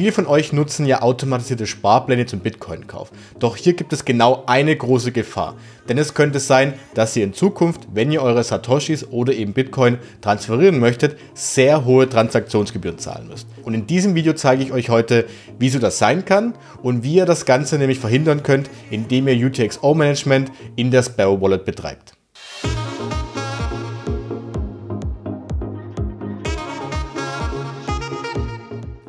Viele von euch nutzen ja automatisierte Sparpläne zum Bitcoin-Kauf. Doch hier gibt es genau eine große Gefahr. Denn es könnte sein, dass ihr in Zukunft, wenn ihr eure Satoshis oder eben Bitcoin transferieren möchtet, sehr hohe Transaktionsgebühren zahlen müsst. Und in diesem Video zeige ich euch heute, wieso das sein kann und wie ihr das Ganze nämlich verhindern könnt, indem ihr UTXO-Management in der Sparrow Wallet betreibt.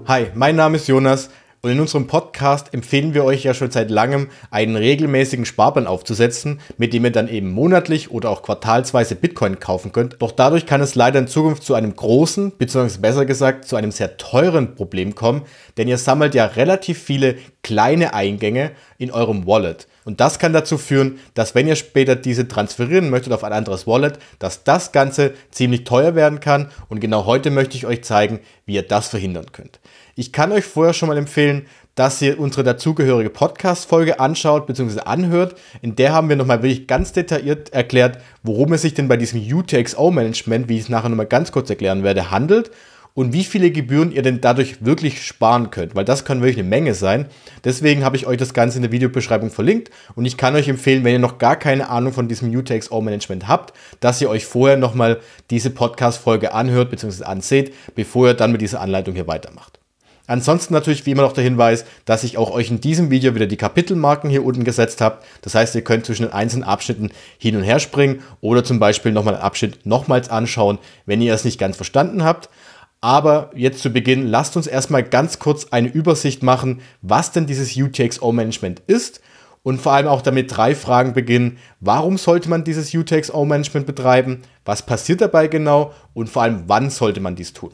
Hi, mein Name ist Jonas und in unserem Podcast empfehlen wir euch ja schon seit langem, einen regelmäßigen Sparplan aufzusetzen, mit dem ihr dann eben monatlich oder auch quartalsweise Bitcoin kaufen könnt. Doch dadurch kann es leider in Zukunft zu einem großen, beziehungsweise besser gesagt zu einem sehr teuren Problem kommen, denn ihr sammelt ja relativ viele kleine Eingänge in eurem Wallet. Und das kann dazu führen, dass wenn ihr später diese transferieren möchtet auf ein anderes Wallet, dass das Ganze ziemlich teuer werden kann. Und genau heute möchte ich euch zeigen, wie ihr das verhindern könnt. Ich kann euch vorher schon mal empfehlen, dass ihr unsere dazugehörige Podcast-Folge anschaut bzw. anhört. In der haben wir nochmal wirklich ganz detailliert erklärt, worum es sich denn bei diesem UTXO-Management, wie ich es nachher nochmal ganz kurz erklären werde, handelt und wie viele Gebühren ihr denn dadurch wirklich sparen könnt, weil das kann wirklich eine Menge sein. Deswegen habe ich euch das Ganze in der Videobeschreibung verlinkt und ich kann euch empfehlen, wenn ihr noch gar keine Ahnung von diesem UTXO Management habt, dass ihr euch vorher nochmal diese Podcast-Folge anhört bzw. anseht, bevor ihr dann mit dieser Anleitung hier weitermacht. Ansonsten natürlich wie immer noch der Hinweis, dass ich auch euch in diesem Video wieder die Kapitelmarken hier unten gesetzt habe. Das heißt, ihr könnt zwischen den einzelnen Abschnitten hin und her springen oder zum Beispiel nochmal einen Abschnitt nochmals anschauen, wenn ihr es nicht ganz verstanden habt. Aber jetzt zu Beginn, lasst uns erstmal ganz kurz eine Übersicht machen, was denn dieses UTXO-Management ist und vor allem auch damit drei Fragen beginnen. Warum sollte man dieses UTXO-Management betreiben? Was passiert dabei genau? Und vor allem, wann sollte man dies tun?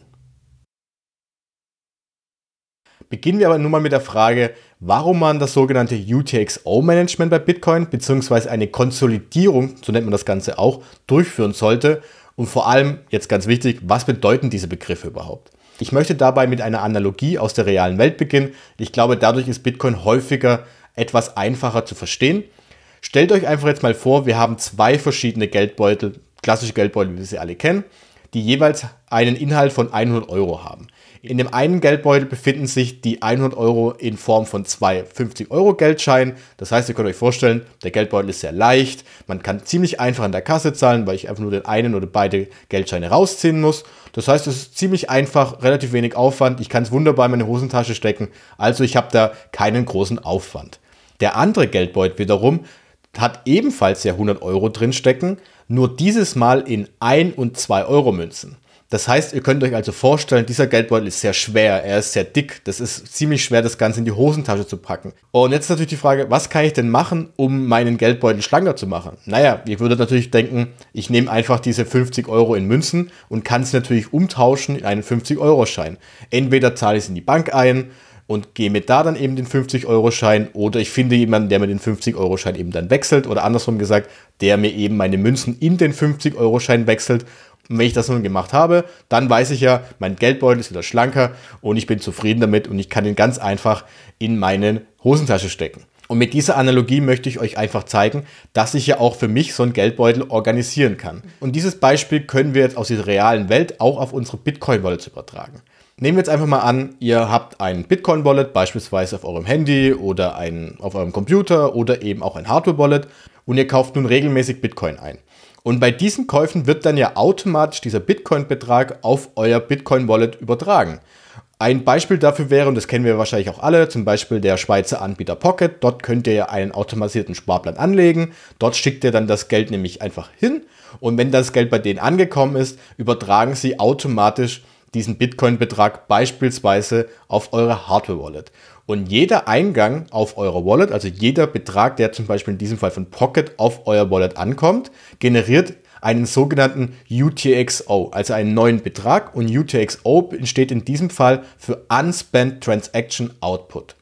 Beginnen wir aber nun mal mit der Frage, warum man das sogenannte UTXO-Management bei Bitcoin bzw. eine Konsolidierung, so nennt man das Ganze auch, durchführen sollte und vor allem, jetzt ganz wichtig, was bedeuten diese Begriffe überhaupt? Ich möchte dabei mit einer Analogie aus der realen Welt beginnen. Ich glaube, dadurch ist Bitcoin häufiger etwas einfacher zu verstehen. Stellt euch einfach jetzt mal vor, wir haben zwei verschiedene Geldbeutel, klassische Geldbeutel, wie wir sie alle kennen, die jeweils einen Inhalt von 100 Euro haben. In dem einen Geldbeutel befinden sich die 100 Euro in Form von zwei 50-Euro-Geldscheinen. Das heißt, ihr könnt euch vorstellen, der Geldbeutel ist sehr leicht. Man kann ziemlich einfach an der Kasse zahlen, weil ich einfach nur den einen oder beide Geldscheine rausziehen muss. Das heißt, es ist ziemlich einfach, relativ wenig Aufwand. Ich kann es wunderbar in meine Hosentasche stecken. Also ich habe da keinen großen Aufwand. Der andere Geldbeutel wiederum hat ebenfalls ja 100 Euro drinstecken, nur dieses Mal in 1 und 2 Euro Münzen. Das heißt, ihr könnt euch also vorstellen, dieser Geldbeutel ist sehr schwer, er ist sehr dick, das ist ziemlich schwer, das Ganze in die Hosentasche zu packen. Und jetzt ist natürlich die Frage, was kann ich denn machen, um meinen Geldbeutel schlanker zu machen? Naja, ihr würdet natürlich denken, ich nehme einfach diese 50 Euro in Münzen und kann es natürlich umtauschen in einen 50-Euro-Schein. Entweder zahle ich es in die Bank ein, und gehe mir da dann eben den 50-Euro-Schein oder ich finde jemanden, der mir den 50-Euro-Schein eben dann wechselt oder andersrum gesagt, der mir eben meine Münzen in den 50-Euro-Schein wechselt und wenn ich das nun gemacht habe, dann weiß ich ja, mein Geldbeutel ist wieder schlanker und ich bin zufrieden damit und ich kann ihn ganz einfach in meine Hosentasche stecken. Und mit dieser Analogie möchte ich euch einfach zeigen, dass ich ja auch für mich so einen Geldbeutel organisieren kann. Und dieses Beispiel können wir jetzt aus der realen Welt auch auf unsere Bitcoin-Wallets übertragen. Nehmen wir jetzt einfach mal an, ihr habt ein Bitcoin-Wallet, beispielsweise auf eurem Handy oder ein, auf eurem Computer oder eben auch ein Hardware-Wallet und ihr kauft nun regelmäßig Bitcoin ein. Und bei diesen Käufen wird dann ja automatisch dieser Bitcoin-Betrag auf euer Bitcoin-Wallet übertragen. Ein Beispiel dafür wäre, und das kennen wir wahrscheinlich auch alle, zum Beispiel der Schweizer Anbieter Pocket. Dort könnt ihr ja einen automatisierten Sparplan anlegen. Dort schickt ihr dann das Geld nämlich einfach hin. Und wenn das Geld bei denen angekommen ist, übertragen sie automatisch diesen Bitcoin-Betrag beispielsweise auf eure Hardware-Wallet. Und jeder Eingang auf eure Wallet, also jeder Betrag, der zum Beispiel in diesem Fall von Pocket auf euer Wallet ankommt, generiert einen sogenannten UTXO, also einen neuen Betrag. Und UTXO entsteht in diesem Fall für Unspent Transaction Output.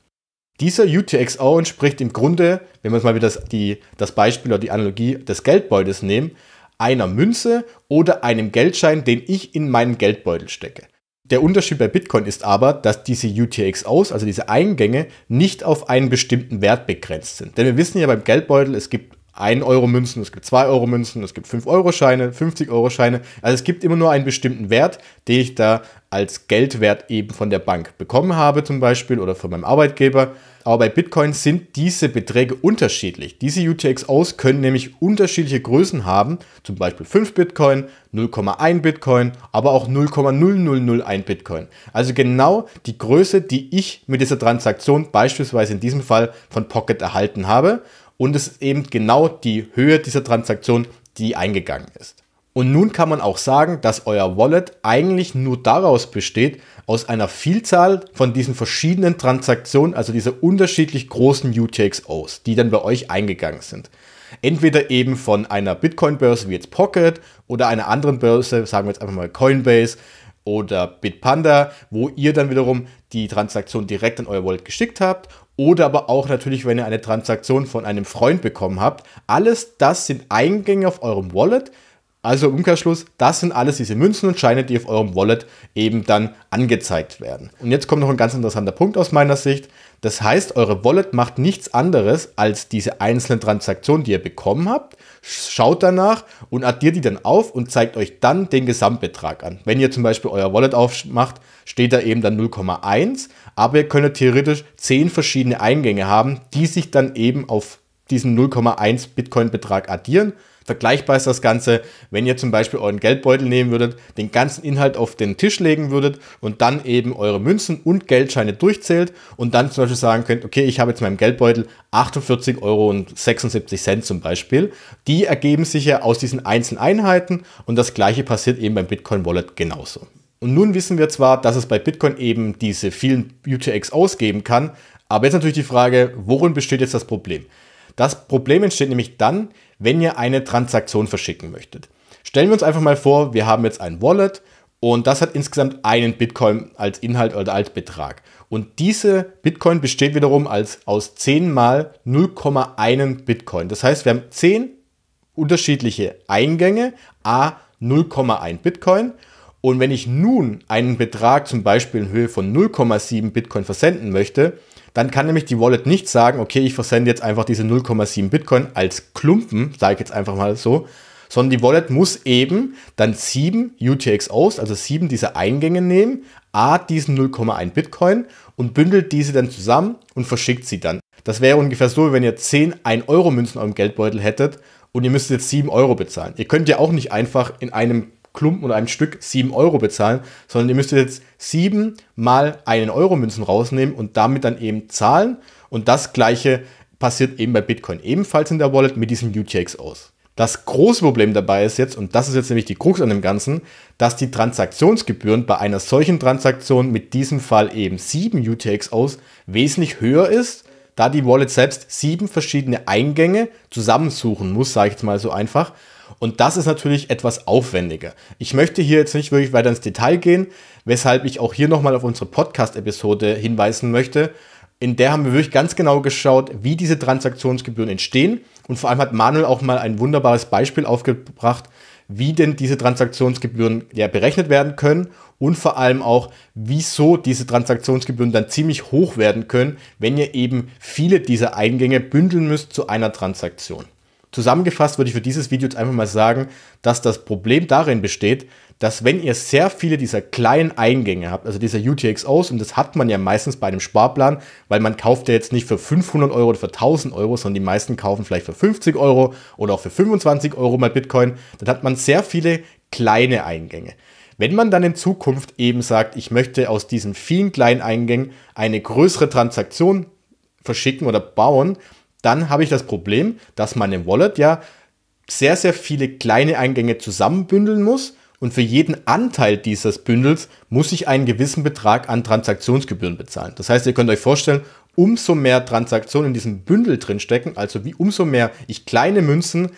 Dieser UTXO entspricht im Grunde, wenn wir jetzt mal wieder das, die, das Beispiel oder die Analogie des Geldbeutels nehmen, einer Münze oder einem Geldschein, den ich in meinen Geldbeutel stecke. Der Unterschied bei Bitcoin ist aber, dass diese UTXOs, also diese Eingänge, nicht auf einen bestimmten Wert begrenzt sind. Denn wir wissen ja beim Geldbeutel, es gibt 1-Euro-Münzen, es gibt 2-Euro-Münzen, es gibt 5-Euro-Scheine, 50-Euro-Scheine. Also es gibt immer nur einen bestimmten Wert, den ich da als Geldwert eben von der Bank bekommen habe zum Beispiel oder von meinem Arbeitgeber. Aber bei Bitcoin sind diese Beträge unterschiedlich. Diese UTXOs können nämlich unterschiedliche Größen haben, zum Beispiel 5 Bitcoin, 0,1 Bitcoin, aber auch 0,0001 Bitcoin. Also genau die Größe, die ich mit dieser Transaktion beispielsweise in diesem Fall von Pocket erhalten habe. Und es ist eben genau die Höhe dieser Transaktion, die eingegangen ist. Und nun kann man auch sagen, dass euer Wallet eigentlich nur daraus besteht, aus einer Vielzahl von diesen verschiedenen Transaktionen, also diese unterschiedlich großen UTXOs, die dann bei euch eingegangen sind. Entweder eben von einer Bitcoin-Börse wie jetzt Pocket oder einer anderen Börse, sagen wir jetzt einfach mal Coinbase oder Bitpanda, wo ihr dann wiederum die Transaktion direkt an euer Wallet geschickt habt oder aber auch natürlich, wenn ihr eine Transaktion von einem Freund bekommen habt. Alles das sind Eingänge auf eurem Wallet, also im Umkehrschluss, das sind alles diese Münzen und Scheine, die auf eurem Wallet eben dann angezeigt werden. Und jetzt kommt noch ein ganz interessanter Punkt aus meiner Sicht. Das heißt, eure Wallet macht nichts anderes als diese einzelnen Transaktionen, die ihr bekommen habt, schaut danach und addiert die dann auf und zeigt euch dann den Gesamtbetrag an. Wenn ihr zum Beispiel euer Wallet aufmacht, steht da eben dann 0,1, aber ihr könntet theoretisch 10 verschiedene Eingänge haben, die sich dann eben auf diesen 0,1 Bitcoin-Betrag addieren. Vergleichbar ist das Ganze, wenn ihr zum Beispiel euren Geldbeutel nehmen würdet, den ganzen Inhalt auf den Tisch legen würdet und dann eben eure Münzen und Geldscheine durchzählt und dann zum Beispiel sagen könnt, okay, ich habe jetzt meinem Geldbeutel 48,76 Euro zum Beispiel. Die ergeben sich ja aus diesen einzelnen Einheiten und das gleiche passiert eben beim Bitcoin Wallet genauso. Und nun wissen wir zwar, dass es bei Bitcoin eben diese vielen UTX ausgeben kann, aber jetzt natürlich die Frage, worin besteht jetzt das Problem? Das Problem entsteht nämlich dann, wenn ihr eine Transaktion verschicken möchtet. Stellen wir uns einfach mal vor, wir haben jetzt ein Wallet und das hat insgesamt einen Bitcoin als Inhalt oder als Betrag. Und diese Bitcoin besteht wiederum als, aus 10 mal 0,1 Bitcoin. Das heißt, wir haben 10 unterschiedliche Eingänge, a 0,1 Bitcoin. Und wenn ich nun einen Betrag zum Beispiel in Höhe von 0,7 Bitcoin versenden möchte, dann kann nämlich die Wallet nicht sagen, okay, ich versende jetzt einfach diese 0,7 Bitcoin als Klumpen, sage ich jetzt einfach mal so, sondern die Wallet muss eben dann 7 UTXOs, also 7 dieser Eingänge nehmen, a diesen 0,1 Bitcoin und bündelt diese dann zusammen und verschickt sie dann. Das wäre ungefähr so, wenn ihr 10 1-Euro-Münzen eurem Geldbeutel hättet und ihr müsst jetzt 7 Euro bezahlen. Ihr könnt ja auch nicht einfach in einem Klumpen oder einem Stück 7 Euro bezahlen, sondern ihr müsstet jetzt 7 mal einen Euro Münzen rausnehmen und damit dann eben zahlen. Und das gleiche passiert eben bei Bitcoin ebenfalls in der Wallet mit diesem UTXOs. Das große Problem dabei ist jetzt, und das ist jetzt nämlich die Krux an dem Ganzen, dass die Transaktionsgebühren bei einer solchen Transaktion mit diesem Fall eben 7 UTXOs wesentlich höher ist, da die Wallet selbst sieben verschiedene Eingänge zusammensuchen muss, sage ich jetzt mal so einfach, und das ist natürlich etwas aufwendiger. Ich möchte hier jetzt nicht wirklich weiter ins Detail gehen, weshalb ich auch hier nochmal auf unsere Podcast-Episode hinweisen möchte. In der haben wir wirklich ganz genau geschaut, wie diese Transaktionsgebühren entstehen. Und vor allem hat Manuel auch mal ein wunderbares Beispiel aufgebracht, wie denn diese Transaktionsgebühren ja, berechnet werden können und vor allem auch, wieso diese Transaktionsgebühren dann ziemlich hoch werden können, wenn ihr eben viele dieser Eingänge bündeln müsst zu einer Transaktion. Zusammengefasst würde ich für dieses Video jetzt einfach mal sagen, dass das Problem darin besteht, dass wenn ihr sehr viele dieser kleinen Eingänge habt, also dieser UTXOs, und das hat man ja meistens bei einem Sparplan, weil man kauft ja jetzt nicht für 500 Euro oder für 1000 Euro, sondern die meisten kaufen vielleicht für 50 Euro oder auch für 25 Euro mal Bitcoin, dann hat man sehr viele kleine Eingänge. Wenn man dann in Zukunft eben sagt, ich möchte aus diesen vielen kleinen Eingängen eine größere Transaktion verschicken oder bauen, dann habe ich das Problem, dass meine Wallet ja sehr, sehr viele kleine Eingänge zusammenbündeln muss und für jeden Anteil dieses Bündels muss ich einen gewissen Betrag an Transaktionsgebühren bezahlen. Das heißt, ihr könnt euch vorstellen, umso mehr Transaktionen in diesem Bündel drinstecken, also wie umso mehr ich kleine Münzen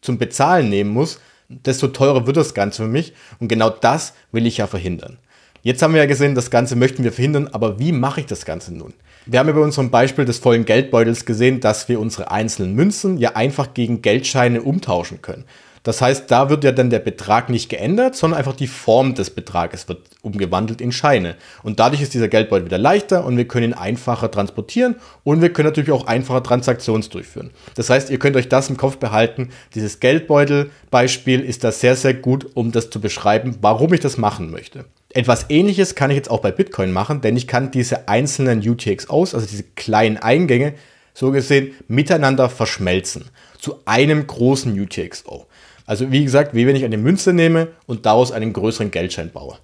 zum Bezahlen nehmen muss, desto teurer wird das Ganze für mich und genau das will ich ja verhindern. Jetzt haben wir ja gesehen, das Ganze möchten wir verhindern, aber wie mache ich das Ganze nun? Wir haben ja bei unserem Beispiel des vollen Geldbeutels gesehen, dass wir unsere einzelnen Münzen ja einfach gegen Geldscheine umtauschen können. Das heißt, da wird ja dann der Betrag nicht geändert, sondern einfach die Form des Betrages wird umgewandelt in Scheine. Und dadurch ist dieser Geldbeutel wieder leichter und wir können ihn einfacher transportieren und wir können natürlich auch einfacher Transaktions durchführen. Das heißt, ihr könnt euch das im Kopf behalten. Dieses Geldbeutel-Beispiel ist da sehr, sehr gut, um das zu beschreiben, warum ich das machen möchte. Etwas ähnliches kann ich jetzt auch bei Bitcoin machen, denn ich kann diese einzelnen UTXOs, also diese kleinen Eingänge, so gesehen miteinander verschmelzen zu einem großen UTXO. Also wie gesagt, wie wenn ich eine Münze nehme und daraus einen größeren Geldschein baue.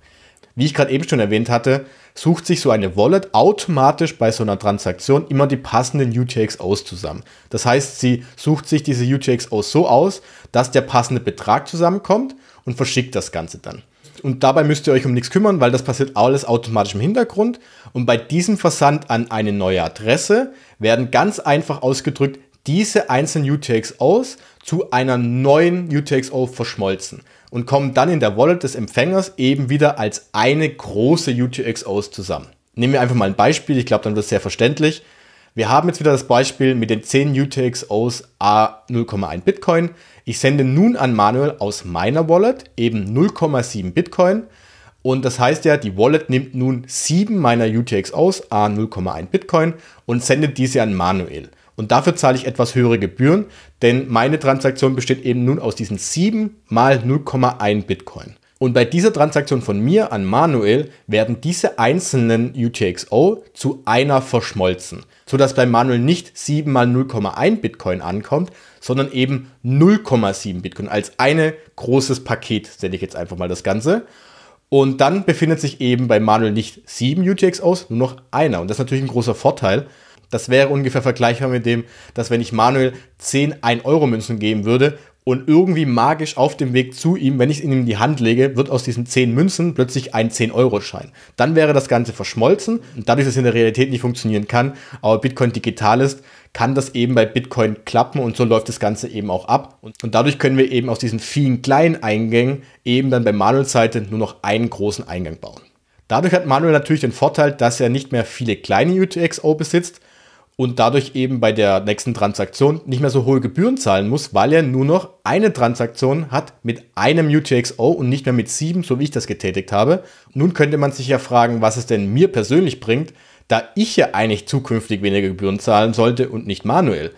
Wie ich gerade eben schon erwähnt hatte, sucht sich so eine Wallet automatisch bei so einer Transaktion immer die passenden UTXOs zusammen. Das heißt, sie sucht sich diese UTXOs so aus, dass der passende Betrag zusammenkommt und verschickt das Ganze dann und dabei müsst ihr euch um nichts kümmern, weil das passiert alles automatisch im Hintergrund. Und bei diesem Versand an eine neue Adresse werden ganz einfach ausgedrückt diese einzelnen UTXOs zu einer neuen UTXO verschmolzen und kommen dann in der Wallet des Empfängers eben wieder als eine große UTXO zusammen. Nehmen wir einfach mal ein Beispiel, ich glaube, dann wird es sehr verständlich. Wir haben jetzt wieder das Beispiel mit den 10 UTXOs A0,1 Bitcoin. Ich sende nun an Manuel aus meiner Wallet eben 0,7 Bitcoin. Und das heißt ja, die Wallet nimmt nun 7 meiner UTXOs A0,1 Bitcoin und sendet diese an Manuel. Und dafür zahle ich etwas höhere Gebühren, denn meine Transaktion besteht eben nun aus diesen 7 mal 0,1 Bitcoin. Und bei dieser Transaktion von mir an Manuel werden diese einzelnen UTXO zu einer verschmolzen sodass bei Manuel nicht 7 mal 0,1 Bitcoin ankommt, sondern eben 0,7 Bitcoin als ein großes Paket, nenne ich jetzt einfach mal das Ganze. Und dann befindet sich eben bei Manuel nicht 7 UTXOs, nur noch einer. Und das ist natürlich ein großer Vorteil. Das wäre ungefähr vergleichbar mit dem, dass wenn ich Manuel 10 1-Euro-Münzen geben würde, und irgendwie magisch auf dem Weg zu ihm, wenn ich es ihm in die Hand lege, wird aus diesen 10 Münzen plötzlich ein 10-Euro-Schein. Dann wäre das Ganze verschmolzen und dadurch, dass es in der Realität nicht funktionieren kann, aber Bitcoin digital ist, kann das eben bei Bitcoin klappen und so läuft das Ganze eben auch ab. Und, dadurch können wir eben aus diesen vielen kleinen Eingängen eben dann bei Manuels Seite nur noch einen großen Eingang bauen. Dadurch hat Manuel natürlich den Vorteil, dass er nicht mehr viele kleine UTXO besitzt, und dadurch eben bei der nächsten Transaktion nicht mehr so hohe Gebühren zahlen muss, weil er nur noch eine Transaktion hat mit einem UTXO und nicht mehr mit sieben, so wie ich das getätigt habe. Nun könnte man sich ja fragen, was es denn mir persönlich bringt, da ich ja eigentlich zukünftig weniger Gebühren zahlen sollte und nicht manuell.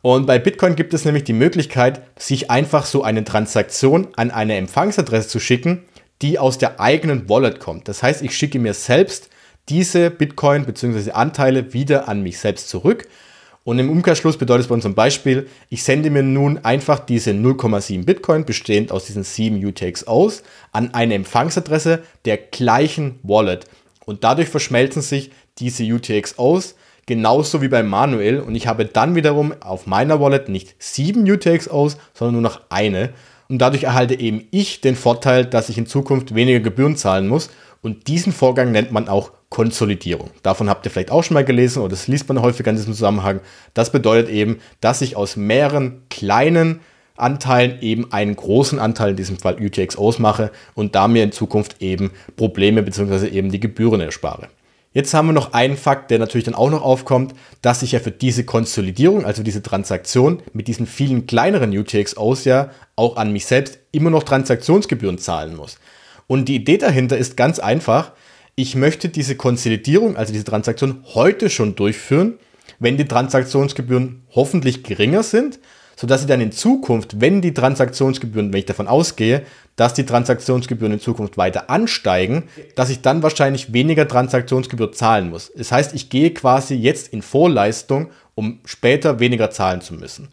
Und bei Bitcoin gibt es nämlich die Möglichkeit, sich einfach so eine Transaktion an eine Empfangsadresse zu schicken, die aus der eigenen Wallet kommt. Das heißt, ich schicke mir selbst diese Bitcoin bzw. Anteile wieder an mich selbst zurück. Und im Umkehrschluss bedeutet es bei uns zum Beispiel, ich sende mir nun einfach diese 0,7 Bitcoin, bestehend aus diesen 7 UTXOs, an eine Empfangsadresse der gleichen Wallet. Und dadurch verschmelzen sich diese UTXOs genauso wie bei Manuel. Und ich habe dann wiederum auf meiner Wallet nicht 7 UTXOs, sondern nur noch eine. Und dadurch erhalte eben ich den Vorteil, dass ich in Zukunft weniger Gebühren zahlen muss und diesen Vorgang nennt man auch Konsolidierung. Davon habt ihr vielleicht auch schon mal gelesen oder das liest man häufig in diesem Zusammenhang. Das bedeutet eben, dass sich aus mehreren kleinen Anteilen eben einen großen Anteil, in diesem Fall UTXOs, mache und da mir in Zukunft eben Probleme bzw. eben die Gebühren erspare. Jetzt haben wir noch einen Fakt, der natürlich dann auch noch aufkommt, dass ich ja für diese Konsolidierung, also diese Transaktion mit diesen vielen kleineren UTXOs ja auch an mich selbst immer noch Transaktionsgebühren zahlen muss. Und die Idee dahinter ist ganz einfach. Ich möchte diese Konsolidierung, also diese Transaktion, heute schon durchführen, wenn die Transaktionsgebühren hoffentlich geringer sind, sodass sie dann in Zukunft, wenn die Transaktionsgebühren, wenn ich davon ausgehe, dass die Transaktionsgebühren in Zukunft weiter ansteigen, dass ich dann wahrscheinlich weniger Transaktionsgebühr zahlen muss. Das heißt, ich gehe quasi jetzt in Vorleistung, um später weniger zahlen zu müssen.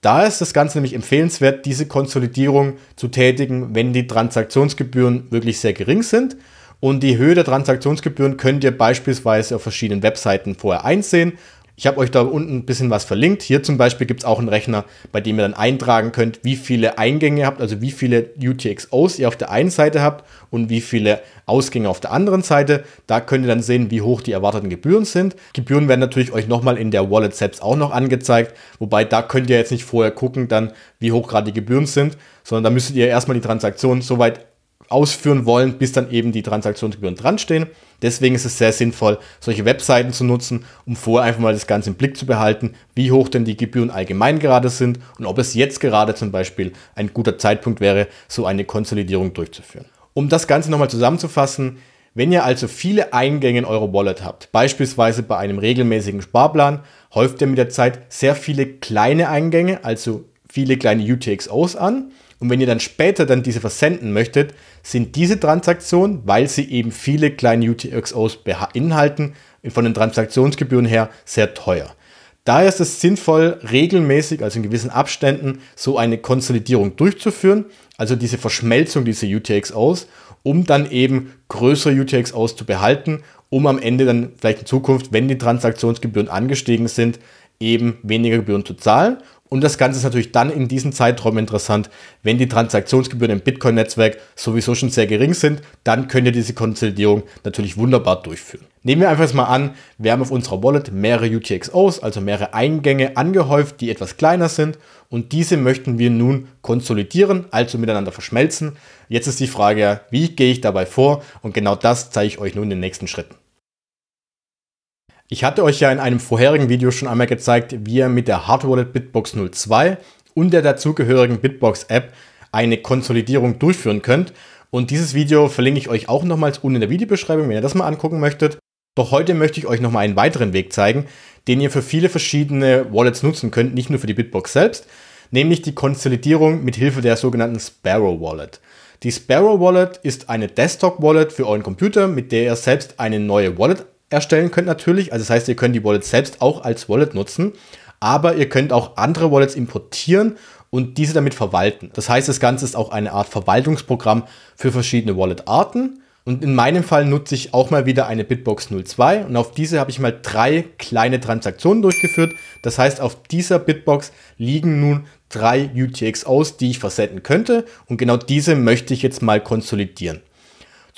Da ist das Ganze nämlich empfehlenswert, diese Konsolidierung zu tätigen, wenn die Transaktionsgebühren wirklich sehr gering sind. Und die Höhe der Transaktionsgebühren könnt ihr beispielsweise auf verschiedenen Webseiten vorher einsehen ich habe euch da unten ein bisschen was verlinkt. Hier zum Beispiel gibt es auch einen Rechner, bei dem ihr dann eintragen könnt, wie viele Eingänge ihr habt, also wie viele UTXOs ihr auf der einen Seite habt und wie viele Ausgänge auf der anderen Seite. Da könnt ihr dann sehen, wie hoch die erwarteten Gebühren sind. Gebühren werden natürlich euch nochmal in der Wallet selbst auch noch angezeigt, wobei da könnt ihr jetzt nicht vorher gucken, dann wie hoch gerade die Gebühren sind, sondern da müsstet ihr erstmal die Transaktion soweit ausführen wollen, bis dann eben die Transaktionsgebühren dranstehen. Deswegen ist es sehr sinnvoll, solche Webseiten zu nutzen, um vorher einfach mal das Ganze im Blick zu behalten, wie hoch denn die Gebühren allgemein gerade sind und ob es jetzt gerade zum Beispiel ein guter Zeitpunkt wäre, so eine Konsolidierung durchzuführen. Um das Ganze nochmal zusammenzufassen, wenn ihr also viele Eingänge in eure Wallet habt, beispielsweise bei einem regelmäßigen Sparplan, häuft ihr mit der Zeit sehr viele kleine Eingänge, also viele kleine UTXOs an und wenn ihr dann später dann diese versenden möchtet, sind diese Transaktionen, weil sie eben viele kleine UTXOs beinhalten, von den Transaktionsgebühren her sehr teuer. Daher ist es sinnvoll, regelmäßig, also in gewissen Abständen, so eine Konsolidierung durchzuführen, also diese Verschmelzung dieser UTXOs, um dann eben größere UTXOs zu behalten, um am Ende dann vielleicht in Zukunft, wenn die Transaktionsgebühren angestiegen sind, eben weniger Gebühren zu zahlen und das Ganze ist natürlich dann in diesem Zeitraum interessant, wenn die Transaktionsgebühren im Bitcoin-Netzwerk sowieso schon sehr gering sind, dann könnt ihr diese Konsolidierung natürlich wunderbar durchführen. Nehmen wir einfach mal an, wir haben auf unserer Wallet mehrere UTXOs, also mehrere Eingänge angehäuft, die etwas kleiner sind und diese möchten wir nun konsolidieren, also miteinander verschmelzen. Jetzt ist die Frage, wie gehe ich dabei vor und genau das zeige ich euch nun in den nächsten Schritten. Ich hatte euch ja in einem vorherigen Video schon einmal gezeigt, wie ihr mit der Hardwallet Bitbox 02 und der dazugehörigen Bitbox App eine Konsolidierung durchführen könnt. Und dieses Video verlinke ich euch auch nochmals unten in der Videobeschreibung, wenn ihr das mal angucken möchtet. Doch heute möchte ich euch nochmal einen weiteren Weg zeigen, den ihr für viele verschiedene Wallets nutzen könnt, nicht nur für die Bitbox selbst, nämlich die Konsolidierung mit Hilfe der sogenannten Sparrow Wallet. Die Sparrow Wallet ist eine Desktop-Wallet für euren Computer, mit der ihr selbst eine neue Wallet erstellen könnt natürlich. Also das heißt, ihr könnt die Wallet selbst auch als Wallet nutzen, aber ihr könnt auch andere Wallets importieren und diese damit verwalten. Das heißt, das Ganze ist auch eine Art Verwaltungsprogramm für verschiedene Wallet-Arten. Und in meinem Fall nutze ich auch mal wieder eine Bitbox 02 und auf diese habe ich mal drei kleine Transaktionen durchgeführt. Das heißt, auf dieser Bitbox liegen nun drei UTXOs, die ich versenden könnte und genau diese möchte ich jetzt mal konsolidieren.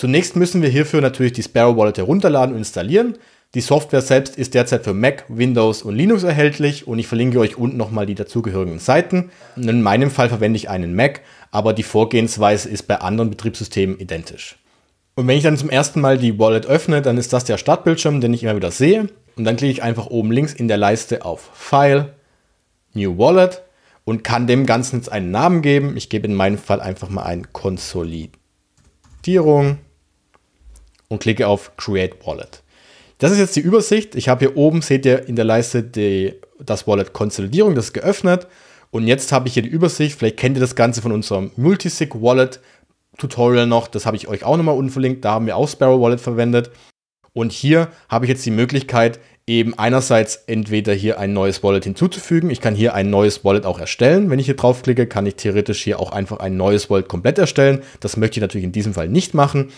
Zunächst müssen wir hierfür natürlich die Sparrow Wallet herunterladen und installieren. Die Software selbst ist derzeit für Mac, Windows und Linux erhältlich und ich verlinke euch unten nochmal die dazugehörigen Seiten. In meinem Fall verwende ich einen Mac, aber die Vorgehensweise ist bei anderen Betriebssystemen identisch. Und wenn ich dann zum ersten Mal die Wallet öffne, dann ist das der Startbildschirm, den ich immer wieder sehe. Und dann klicke ich einfach oben links in der Leiste auf File, New Wallet und kann dem Ganzen jetzt einen Namen geben. Ich gebe in meinem Fall einfach mal ein Konsolidierung und klicke auf Create Wallet. Das ist jetzt die Übersicht. Ich habe hier oben, seht ihr in der Leiste die, das Wallet Konsolidierung, das ist geöffnet. Und jetzt habe ich hier die Übersicht. Vielleicht kennt ihr das Ganze von unserem Multisig Wallet Tutorial noch. Das habe ich euch auch nochmal unverlinkt. Da haben wir auch Sparrow Wallet verwendet. Und hier habe ich jetzt die Möglichkeit, eben einerseits entweder hier ein neues Wallet hinzuzufügen. Ich kann hier ein neues Wallet auch erstellen. Wenn ich hier draufklicke, kann ich theoretisch hier auch einfach ein neues Wallet komplett erstellen. Das möchte ich natürlich in diesem Fall nicht machen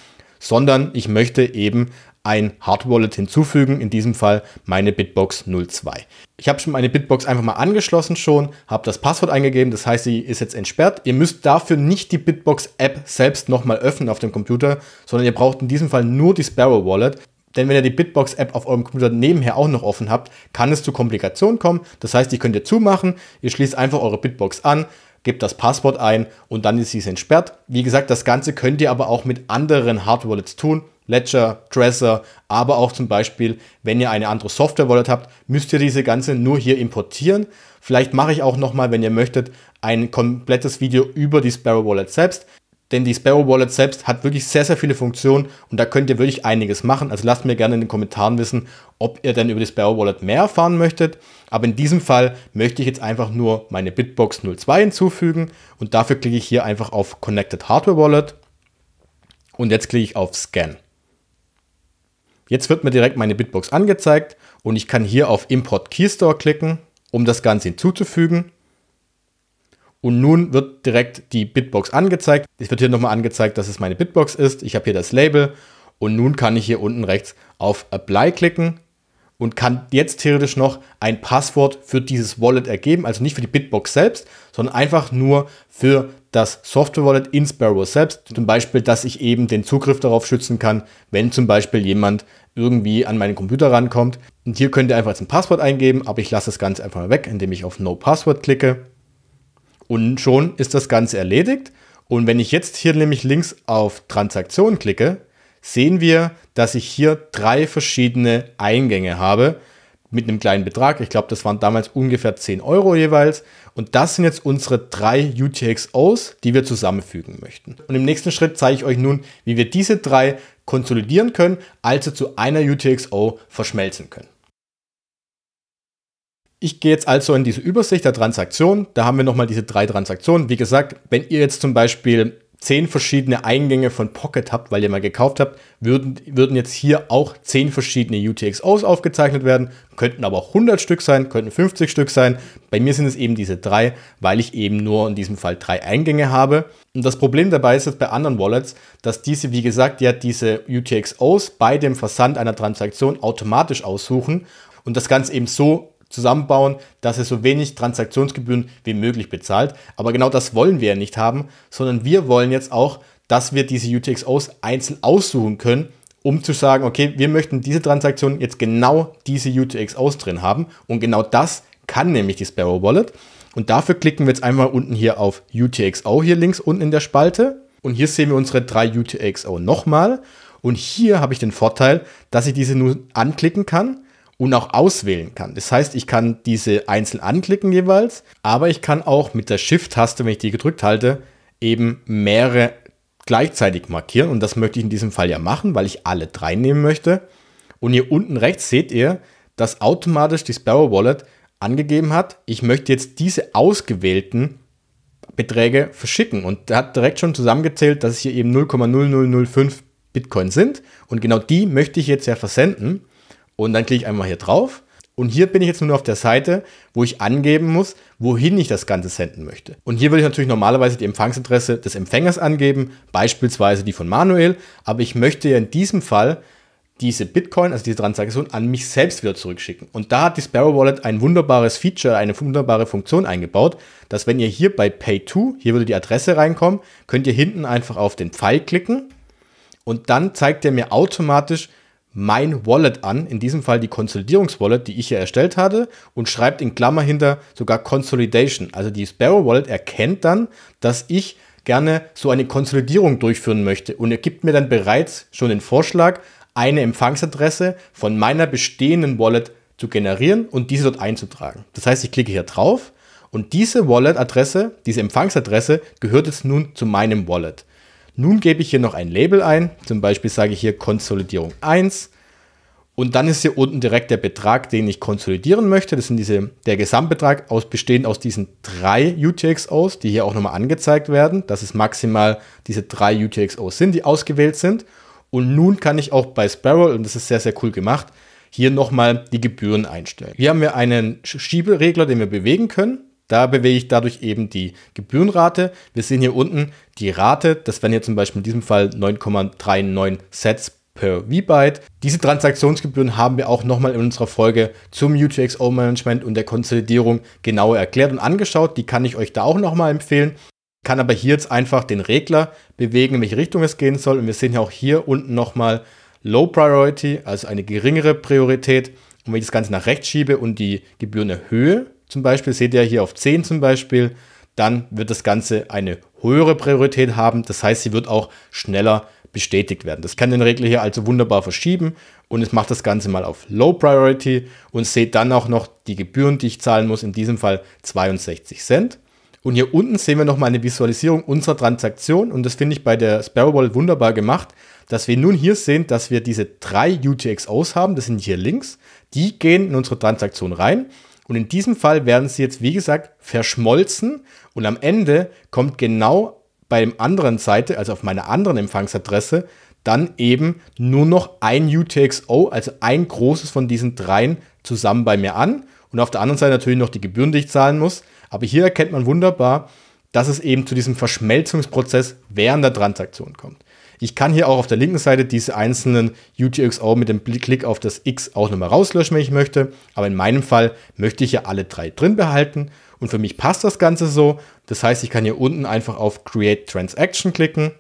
sondern ich möchte eben ein Hard Wallet hinzufügen, in diesem Fall meine Bitbox 02. Ich habe schon meine Bitbox einfach mal angeschlossen schon, habe das Passwort eingegeben, das heißt, sie ist jetzt entsperrt. Ihr müsst dafür nicht die Bitbox-App selbst nochmal öffnen auf dem Computer, sondern ihr braucht in diesem Fall nur die Sparrow Wallet. Denn wenn ihr die Bitbox-App auf eurem Computer nebenher auch noch offen habt, kann es zu Komplikationen kommen. Das heißt, die könnt ihr zumachen, ihr schließt einfach eure Bitbox an, gebt das Passwort ein und dann ist es entsperrt. Wie gesagt, das Ganze könnt ihr aber auch mit anderen Hardware-Wallets tun. Ledger, Trezor, aber auch zum Beispiel, wenn ihr eine andere Software-Wallet habt, müsst ihr diese ganze nur hier importieren. Vielleicht mache ich auch nochmal, wenn ihr möchtet, ein komplettes Video über die Sparrow Wallet selbst denn die Sparrow Wallet selbst hat wirklich sehr, sehr viele Funktionen und da könnt ihr wirklich einiges machen. Also lasst mir gerne in den Kommentaren wissen, ob ihr denn über die Sparrow Wallet mehr erfahren möchtet. Aber in diesem Fall möchte ich jetzt einfach nur meine Bitbox 02 hinzufügen und dafür klicke ich hier einfach auf Connected Hardware Wallet und jetzt klicke ich auf Scan. Jetzt wird mir direkt meine Bitbox angezeigt und ich kann hier auf Import Keystore klicken, um das Ganze hinzuzufügen. Und nun wird direkt die Bitbox angezeigt. Es wird hier nochmal angezeigt, dass es meine Bitbox ist. Ich habe hier das Label und nun kann ich hier unten rechts auf Apply klicken und kann jetzt theoretisch noch ein Passwort für dieses Wallet ergeben. Also nicht für die Bitbox selbst, sondern einfach nur für das Software-Wallet in Sparrow selbst. Zum Beispiel, dass ich eben den Zugriff darauf schützen kann, wenn zum Beispiel jemand irgendwie an meinen Computer rankommt. Und hier könnt ihr einfach jetzt ein Passwort eingeben, aber ich lasse das Ganze einfach mal weg, indem ich auf No Password klicke. Und schon ist das Ganze erledigt. Und wenn ich jetzt hier nämlich links auf Transaktion klicke, sehen wir, dass ich hier drei verschiedene Eingänge habe mit einem kleinen Betrag. Ich glaube, das waren damals ungefähr 10 Euro jeweils. Und das sind jetzt unsere drei UTXOs, die wir zusammenfügen möchten. Und im nächsten Schritt zeige ich euch nun, wie wir diese drei konsolidieren können, also zu einer UTXO verschmelzen können. Ich gehe jetzt also in diese Übersicht der Transaktionen. Da haben wir nochmal diese drei Transaktionen. Wie gesagt, wenn ihr jetzt zum Beispiel zehn verschiedene Eingänge von Pocket habt, weil ihr mal gekauft habt, würden, würden jetzt hier auch zehn verschiedene UTXOs aufgezeichnet werden, könnten aber auch 100 Stück sein, könnten 50 Stück sein. Bei mir sind es eben diese drei, weil ich eben nur in diesem Fall drei Eingänge habe. Und das Problem dabei ist jetzt bei anderen Wallets, dass diese, wie gesagt, ja diese UTXOs bei dem Versand einer Transaktion automatisch aussuchen und das Ganze eben so zusammenbauen, dass er so wenig Transaktionsgebühren wie möglich bezahlt. Aber genau das wollen wir ja nicht haben, sondern wir wollen jetzt auch, dass wir diese UTXOs einzeln aussuchen können, um zu sagen, okay, wir möchten diese Transaktion jetzt genau diese UTXOs drin haben. Und genau das kann nämlich die Sparrow Wallet. Und dafür klicken wir jetzt einmal unten hier auf UTXO hier links unten in der Spalte. Und hier sehen wir unsere drei UTXO nochmal. Und hier habe ich den Vorteil, dass ich diese nun anklicken kann und auch auswählen kann. Das heißt, ich kann diese einzeln anklicken jeweils, aber ich kann auch mit der Shift-Taste, wenn ich die gedrückt halte, eben mehrere gleichzeitig markieren. Und das möchte ich in diesem Fall ja machen, weil ich alle drei nehmen möchte. Und hier unten rechts seht ihr, dass automatisch die Sparrow Wallet angegeben hat, ich möchte jetzt diese ausgewählten Beträge verschicken. Und er hat direkt schon zusammengezählt, dass es hier eben 0,0005 Bitcoin sind. Und genau die möchte ich jetzt ja versenden. Und dann klicke ich einmal hier drauf. Und hier bin ich jetzt nur auf der Seite, wo ich angeben muss, wohin ich das Ganze senden möchte. Und hier würde ich natürlich normalerweise die Empfangsadresse des Empfängers angeben, beispielsweise die von Manuel. Aber ich möchte ja in diesem Fall diese Bitcoin, also diese Transaktion, an mich selbst wieder zurückschicken. Und da hat die Sparrow Wallet ein wunderbares Feature, eine wunderbare Funktion eingebaut, dass wenn ihr hier bei Pay to, hier würde die Adresse reinkommen, könnt ihr hinten einfach auf den Pfeil klicken und dann zeigt er mir automatisch mein Wallet an, in diesem Fall die Konsolidierungswallet, die ich hier erstellt hatte, und schreibt in Klammer hinter sogar Consolidation. Also die Sparrow Wallet erkennt dann, dass ich gerne so eine Konsolidierung durchführen möchte und ergibt mir dann bereits schon den Vorschlag, eine Empfangsadresse von meiner bestehenden Wallet zu generieren und diese dort einzutragen. Das heißt, ich klicke hier drauf und diese Wallet-Adresse, diese Empfangsadresse gehört jetzt nun zu meinem Wallet. Nun gebe ich hier noch ein Label ein, zum Beispiel sage ich hier Konsolidierung 1 und dann ist hier unten direkt der Betrag, den ich konsolidieren möchte. Das sind diese, der Gesamtbetrag aus, bestehend aus diesen drei UTXOs, die hier auch nochmal angezeigt werden, dass es maximal diese drei UTXOs sind, die ausgewählt sind. Und nun kann ich auch bei Sparrow, und das ist sehr, sehr cool gemacht, hier nochmal die Gebühren einstellen. Hier haben wir einen Schieberegler, den wir bewegen können. Da bewege ich dadurch eben die Gebührenrate. Wir sehen hier unten die Rate. Das wären hier zum Beispiel in diesem Fall 9,39 Sets per V-Byte. Diese Transaktionsgebühren haben wir auch nochmal in unserer Folge zum UTXO-Management und der Konsolidierung genauer erklärt und angeschaut. Die kann ich euch da auch nochmal empfehlen. Kann aber hier jetzt einfach den Regler bewegen, in welche Richtung es gehen soll. Und wir sehen ja auch hier unten nochmal Low Priority, also eine geringere Priorität. Und wenn ich das Ganze nach rechts schiebe und die Gebühren erhöhe, zum Beispiel, seht ihr hier auf 10 zum Beispiel, dann wird das Ganze eine höhere Priorität haben. Das heißt, sie wird auch schneller bestätigt werden. Das kann den Regler hier also wunderbar verschieben und es macht das Ganze mal auf Low Priority und seht dann auch noch die Gebühren, die ich zahlen muss, in diesem Fall 62 Cent. Und hier unten sehen wir nochmal eine Visualisierung unserer Transaktion und das finde ich bei der Sparrow Wallet wunderbar gemacht, dass wir nun hier sehen, dass wir diese drei UTXOs haben, das sind hier links, die gehen in unsere Transaktion rein und in diesem Fall werden sie jetzt, wie gesagt, verschmolzen und am Ende kommt genau bei der anderen Seite, also auf meiner anderen Empfangsadresse, dann eben nur noch ein UTXO, also ein großes von diesen dreien zusammen bei mir an. Und auf der anderen Seite natürlich noch die Gebühren, die ich zahlen muss. Aber hier erkennt man wunderbar, dass es eben zu diesem Verschmelzungsprozess während der Transaktion kommt. Ich kann hier auch auf der linken Seite diese einzelnen UTXO mit dem Klick auf das X auch nochmal rauslöschen, wenn ich möchte. Aber in meinem Fall möchte ich ja alle drei drin behalten. Und für mich passt das Ganze so. Das heißt, ich kann hier unten einfach auf Create Transaction klicken,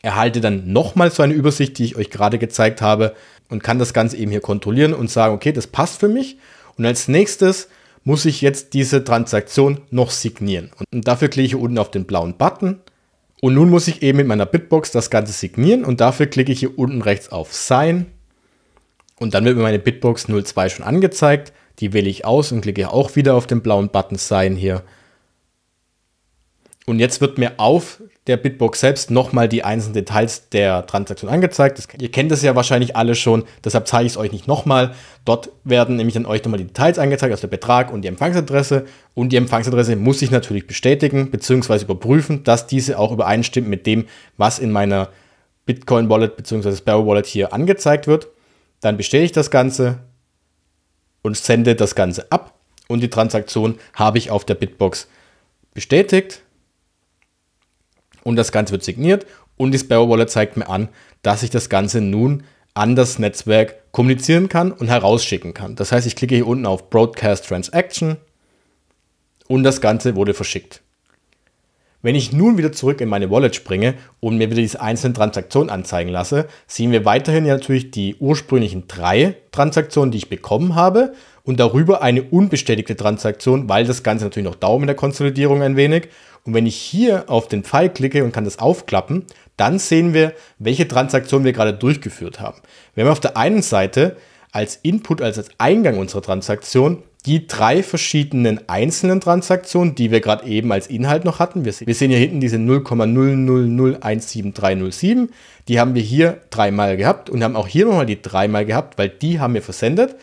erhalte dann nochmal so eine Übersicht, die ich euch gerade gezeigt habe und kann das Ganze eben hier kontrollieren und sagen, okay, das passt für mich. Und als nächstes muss ich jetzt diese Transaktion noch signieren. Und dafür klicke ich unten auf den blauen Button und nun muss ich eben mit meiner Bitbox das Ganze signieren und dafür klicke ich hier unten rechts auf Sign. Und dann wird mir meine Bitbox 02 schon angezeigt. Die wähle ich aus und klicke auch wieder auf den blauen Button Sign hier. Und jetzt wird mir auf der Bitbox selbst nochmal die einzelnen Details der Transaktion angezeigt. Das, ihr kennt das ja wahrscheinlich alle schon, deshalb zeige ich es euch nicht nochmal. Dort werden nämlich dann euch nochmal die Details angezeigt, also der Betrag und die Empfangsadresse. Und die Empfangsadresse muss ich natürlich bestätigen bzw. überprüfen, dass diese auch übereinstimmt mit dem, was in meiner Bitcoin Wallet bzw. Sparrow Wallet hier angezeigt wird. Dann bestätige ich das Ganze und sende das Ganze ab und die Transaktion habe ich auf der Bitbox bestätigt und das Ganze wird signiert und die Sparrow Wallet zeigt mir an, dass ich das Ganze nun an das Netzwerk kommunizieren kann und herausschicken kann. Das heißt, ich klicke hier unten auf Broadcast Transaction und das Ganze wurde verschickt. Wenn ich nun wieder zurück in meine Wallet springe und mir wieder diese einzelnen Transaktionen anzeigen lasse, sehen wir weiterhin ja natürlich die ursprünglichen drei Transaktionen, die ich bekommen habe und darüber eine unbestätigte Transaktion, weil das Ganze natürlich noch dauert mit der Konsolidierung ein wenig und wenn ich hier auf den Pfeil klicke und kann das aufklappen, dann sehen wir, welche Transaktion wir gerade durchgeführt haben. Wir haben auf der einen Seite als Input, also als Eingang unserer Transaktion, die drei verschiedenen einzelnen Transaktionen, die wir gerade eben als Inhalt noch hatten. Wir, sehen hier hinten diese 0,00017307. Die haben wir hier dreimal gehabt und haben auch hier nochmal die dreimal gehabt, weil die haben wir versendet.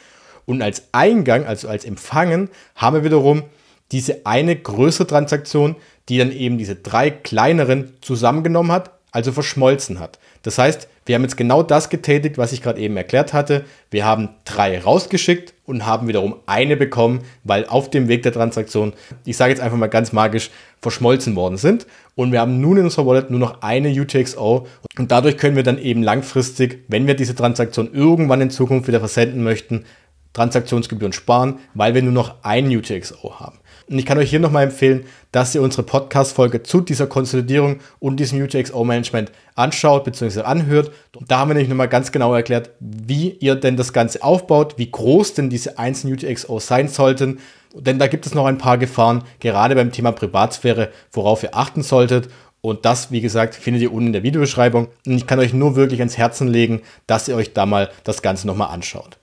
Und als Eingang, also als Empfangen, haben wir wiederum diese eine größere Transaktion, die dann eben diese drei kleineren zusammengenommen hat, also verschmolzen hat. Das heißt, wir haben jetzt genau das getätigt, was ich gerade eben erklärt hatte. Wir haben drei rausgeschickt und haben wiederum eine bekommen, weil auf dem Weg der Transaktion, ich sage jetzt einfach mal ganz magisch, verschmolzen worden sind. Und wir haben nun in unserer Wallet nur noch eine UTXO. Und dadurch können wir dann eben langfristig, wenn wir diese Transaktion irgendwann in Zukunft wieder versenden möchten, Transaktionsgebühren sparen, weil wir nur noch ein UTXO haben. Und ich kann euch hier nochmal empfehlen, dass ihr unsere Podcast-Folge zu dieser Konsolidierung und diesem UTXO-Management anschaut bzw. anhört. Und Da haben wir nämlich nochmal ganz genau erklärt, wie ihr denn das Ganze aufbaut, wie groß denn diese einzelnen UTXO sein sollten. Denn da gibt es noch ein paar Gefahren, gerade beim Thema Privatsphäre, worauf ihr achten solltet. Und das, wie gesagt, findet ihr unten in der Videobeschreibung. Und ich kann euch nur wirklich ans Herzen legen, dass ihr euch da mal das Ganze nochmal anschaut.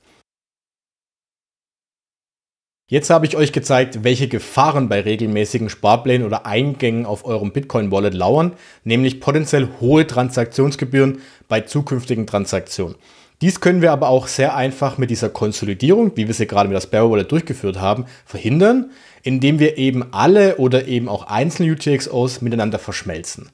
Jetzt habe ich euch gezeigt, welche Gefahren bei regelmäßigen Sparplänen oder Eingängen auf eurem Bitcoin-Wallet lauern, nämlich potenziell hohe Transaktionsgebühren bei zukünftigen Transaktionen. Dies können wir aber auch sehr einfach mit dieser Konsolidierung, wie wir sie gerade mit der Sparrow Wallet durchgeführt haben, verhindern, indem wir eben alle oder eben auch einzelne UTXOs miteinander verschmelzen.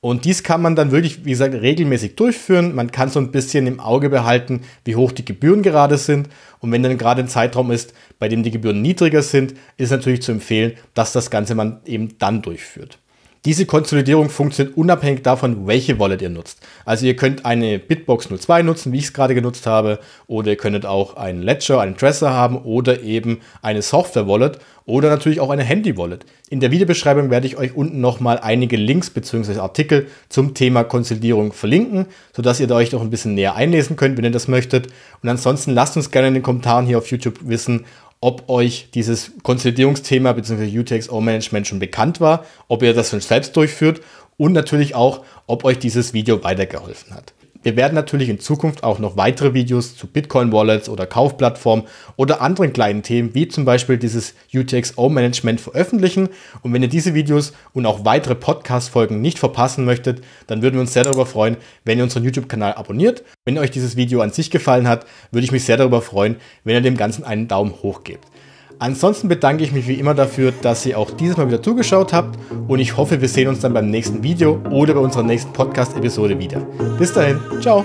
Und dies kann man dann wirklich, wie gesagt, regelmäßig durchführen. Man kann so ein bisschen im Auge behalten, wie hoch die Gebühren gerade sind. Und wenn dann gerade ein Zeitraum ist, bei dem die Gebühren niedriger sind, ist natürlich zu empfehlen, dass das Ganze man eben dann durchführt. Diese Konsolidierung funktioniert unabhängig davon, welche Wallet ihr nutzt. Also ihr könnt eine Bitbox 02 nutzen, wie ich es gerade genutzt habe, oder ihr könntet auch einen Ledger, einen Trezor haben oder eben eine Software-Wallet oder natürlich auch eine Handy-Wallet. In der Videobeschreibung werde ich euch unten nochmal einige Links bzw. Artikel zum Thema Konsolidierung verlinken, sodass ihr da euch noch ein bisschen näher einlesen könnt, wenn ihr das möchtet. Und ansonsten lasst uns gerne in den Kommentaren hier auf YouTube wissen, ob euch dieses Konsolidierungsthema bzw. UTXO-Management schon bekannt war, ob ihr das schon selbst durchführt und natürlich auch, ob euch dieses Video weitergeholfen hat. Wir werden natürlich in Zukunft auch noch weitere Videos zu Bitcoin-Wallets oder Kaufplattformen oder anderen kleinen Themen wie zum Beispiel dieses UTXO-Management veröffentlichen. Und wenn ihr diese Videos und auch weitere Podcast-Folgen nicht verpassen möchtet, dann würden wir uns sehr darüber freuen, wenn ihr unseren YouTube-Kanal abonniert. Wenn euch dieses Video an sich gefallen hat, würde ich mich sehr darüber freuen, wenn ihr dem Ganzen einen Daumen hoch gebt. Ansonsten bedanke ich mich wie immer dafür, dass ihr auch dieses Mal wieder zugeschaut habt und ich hoffe, wir sehen uns dann beim nächsten Video oder bei unserer nächsten Podcast-Episode wieder. Bis dahin, ciao!